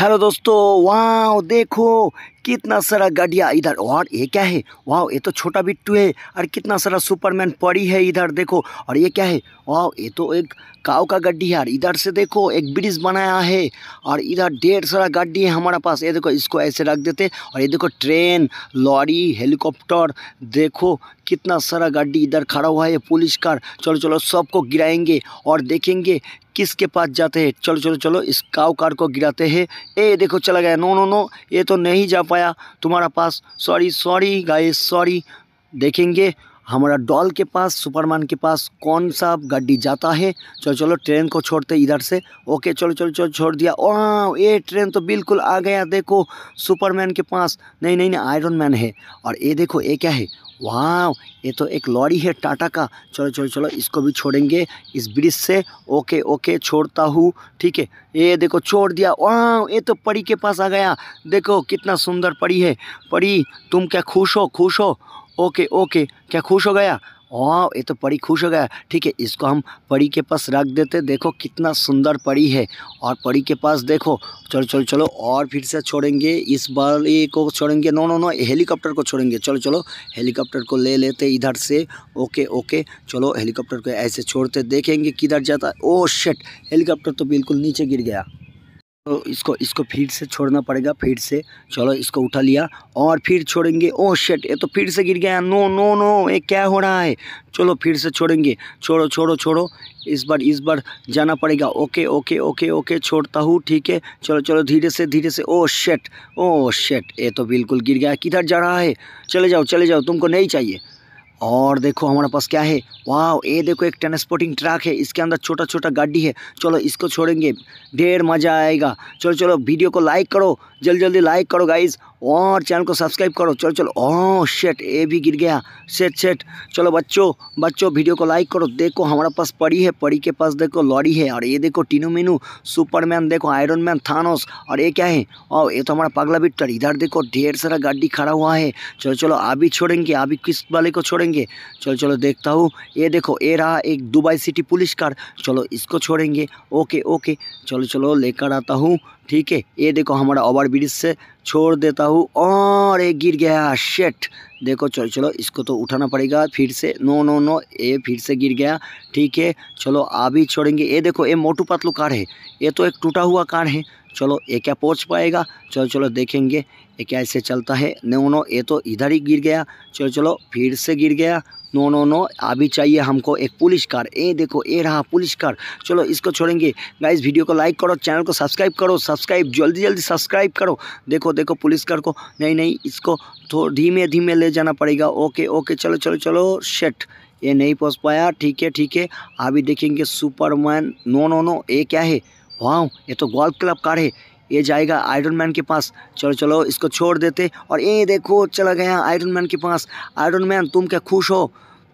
hello दोस्तों वाह देखो कितना सारा गाड़िया इधर और ये क्या है वाह ये तो छोटा बिट्टू है और कितना सारा सुपरमैन पड़ी है इधर देखो और ये क्या है वाह ये तो एक काव का गड्डी है और इधर से देखो एक ब्रिज बनाया है और इधर ढेर सारा गाडी है हमारे पास ये देखो इसको ऐसे रख देते और ये देखो ट्रेन लॉरी हेलीकॉप्टर देखो कितना सारा गाड़ी इधर खड़ा हुआ है पुलिस कार चलो चलो सबको गिराएंगे और देखेंगे किसके पास जाते हैं चलो चलो चलो इस काउ कार को गिराते हैं ए देखो चला गया नो नो नो ये तो नहीं जा पाया तुम्हारा पास सॉरी सॉरी गाय सॉरी देखेंगे हमारा डॉल के पास सुपरमैन के पास कौन सा गाड़ी जाता है चलो चलो ट्रेन को छोड़ते इधर से ओके चलो चलो चलो छोड़ दिया ओ ये ट्रेन तो बिल्कुल आ गया देखो सुपरमैन के पास नहीं नहीं नहीं आयरन मैन है और ये देखो ये क्या है वाह ये तो एक लॉरी है टाटा का चलो चलो चलो इसको भी छोड़ेंगे इस ब्रिज से ओके ओके छोड़ता हूँ ठीक है ये देखो छोड़ दिया वहाँ ये तो परी के पास आ गया देखो कितना सुंदर परी है परी तुम क्या खुश हो खुश हो ओके ओके क्या खुश हो गया हाँ ये तो परी खुश हो गया ठीक है इसको हम परी के पास रख देते देखो कितना सुंदर परी है और परी के पास देखो चलो चलो चलो और फिर से छोड़ेंगे इस बाली को छोड़ेंगे नो नो नो हेलीकॉप्टर को छोड़ेंगे चलो चलो हेलीकॉप्टर को ले लेते इधर से ओके ओके चलो हेलीकॉप्टर को ऐसे छोड़ते देखेंगे किधर जाता ओ शेट हेलीकॉप्टर तो बिल्कुल नीचे गिर गया तो इसको इसको फिर से छोड़ना पड़ेगा फिर से चलो इसको उठा लिया और फिर छोड़ेंगे ओह शेट ये तो फिर से गिर गया नो नो नो ये क्या हो रहा है चलो फिर से छोड़ेंगे छोड़ो छोड़ो छोड़ो इस बार इस बार जाना पड़ेगा ओके ओके ओके ओके छोड़ता हूँ ठीक है चलो चलो धीरे से धीरे से ओ शेट ओ शेट ये तो बिल्कुल गिर गया किधर जा रहा है चले जाओ चले जाओ तुमको नहीं चाहिए और देखो हमारे पास क्या है वाह ये देखो एक ट्रांसपोर्टिंग ट्रक है इसके अंदर छोटा छोटा गाड़ी है चलो इसको छोड़ेंगे ढेर मज़ा आएगा चलो चलो वीडियो को लाइक करो जल्दी जल्दी लाइक करो गाइज और चैनल को सब्सक्राइब करो चलो चलो ओ शेट ये भी गिर गया शेट शेट चलो बच्चों बच्चों वीडियो को लाइक करो देखो हमारे पास पड़ी है पड़ी के पास देखो लॉरी है और ये देखो टीनू मीनू सुपरमैन देखो आयरन मैन थानोस और ये क्या है और ये तो हमारा पगला बिट्टर इधर देखो ढेर सारा गाड़ी खड़ा हुआ है चलो चलो अभी छोड़ेंगे अभी किस वाले को छोड़ेंगे छोड़ेंगे चलो चलो देखता हूँ ये देखो ये रहा एक दुबई सिटी पुलिस कार चलो इसको छोड़ेंगे ओके ओके चलो चलो लेकर आता हूँ ठीक है ये देखो हमारा ओवर ब्रिज से छोड़ देता हूँ और ये गिर गया शेट देखो चलो चलो इसको तो उठाना पड़ेगा फिर से नो नो नो ये फिर से गिर गया ठीक है चलो अभी छोड़ेंगे ये देखो ये मोटू पतलू कार है ये तो एक टूटा हुआ कार है चलो ये क्या पहुँच पाएगा चलो चलो देखेंगे ये क्या ऐसे चलता है नो नो ये तो इधर ही गिर गया चलो चलो फिर से गिर गया नो नो नो अभी चाहिए हमको एक पुलिस कार ए देखो ए रहा पुलिस कार चलो इसको छोड़ेंगे गाइस वीडियो को लाइक करो चैनल को सब्सक्राइब करो सब्सक्राइब जल्दी जल्दी सब्सक्राइब करो देखो देखो पुलिस कार को नहीं नहीं इसको थोड़ा धीमे धीमे ले जाना पड़ेगा ओके ओके चलो चलो चलो शेट ये नहीं पहुँच पाया ठीक है ठीक है अभी देखेंगे सुपरमैन नो नो नो ये क्या है वाह ये तो गोल्फ क्लब कार है ये जाएगा आयरन मैन के पास चलो चलो इसको छोड़ देते और ये देखो चला गया आयरन मैन के पास आयरन मैन तुम क्या खुश हो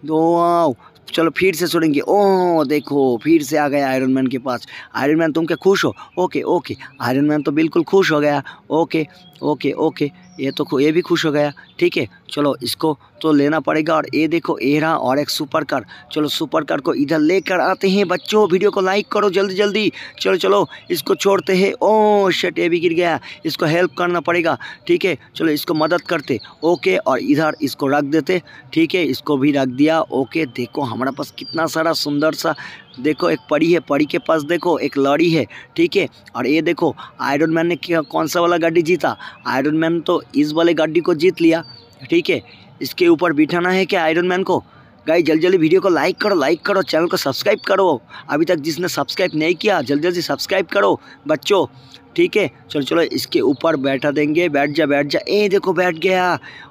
दो तो आओ चलो फिर से सुनेंगे ओ देखो फिर से आ गया आयरन मैन के पास आयरन मैन तुम क्या खुश हो ओके ओके आयरन मैन तो बिल्कुल खुश हो गया ओके ओके ओके ये तो ये भी खुश हो गया ठीक है चलो इसको तो लेना पड़ेगा और ये देखो ए रहा और एक सुपर कार चलो सुपर कार को इधर लेकर आते हैं बच्चों वीडियो को लाइक करो जल्दी जल्दी चलो चलो इसको छोड़ते हैं ओ शट ये भी गिर गया इसको हेल्प करना पड़ेगा ठीक है चलो इसको मदद करते ओके और इधर इसको रख देते ठीक है इसको भी रख दिया ओके देखो हमारे पास कितना सारा सुंदर सा देखो एक परी है परी के पास देखो एक लड़ी है ठीक है और ये देखो आयरन मैन ने कौन सा वाला गाड़ी जीता आयरन मैन तो इस वाले गाड़ी को जीत लिया ठीक है इसके ऊपर बिठाना है क्या आयरन मैन को गाइस जल्दी जल्दी वीडियो को लाइक करो लाइक करो चैनल को सब्सक्राइब करो अभी तक जिसने सब्सक्राइब नहीं किया जल्दी जल्दी सब्सक्राइब करो बच्चों ठीक है चलो चलो इसके ऊपर बैठा देंगे बैठ जा बैठ जा ए देखो बैठ गया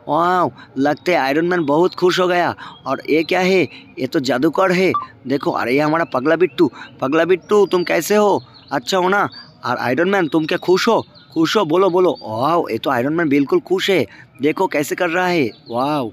वाह लगते है आयरन मैन बहुत खुश हो गया और ये क्या है ये तो जादूकर है देखो अरे ये हमारा पगला बिट्टू पगला बिट्टू तुम कैसे हो अच्छा हो ना और आयरन मैन तुम क्या खुश हो खुश हो बोलो बोलो वाह ये तो आयरन मैन बिल्कुल खुश है देखो कैसे कर रहा है वाह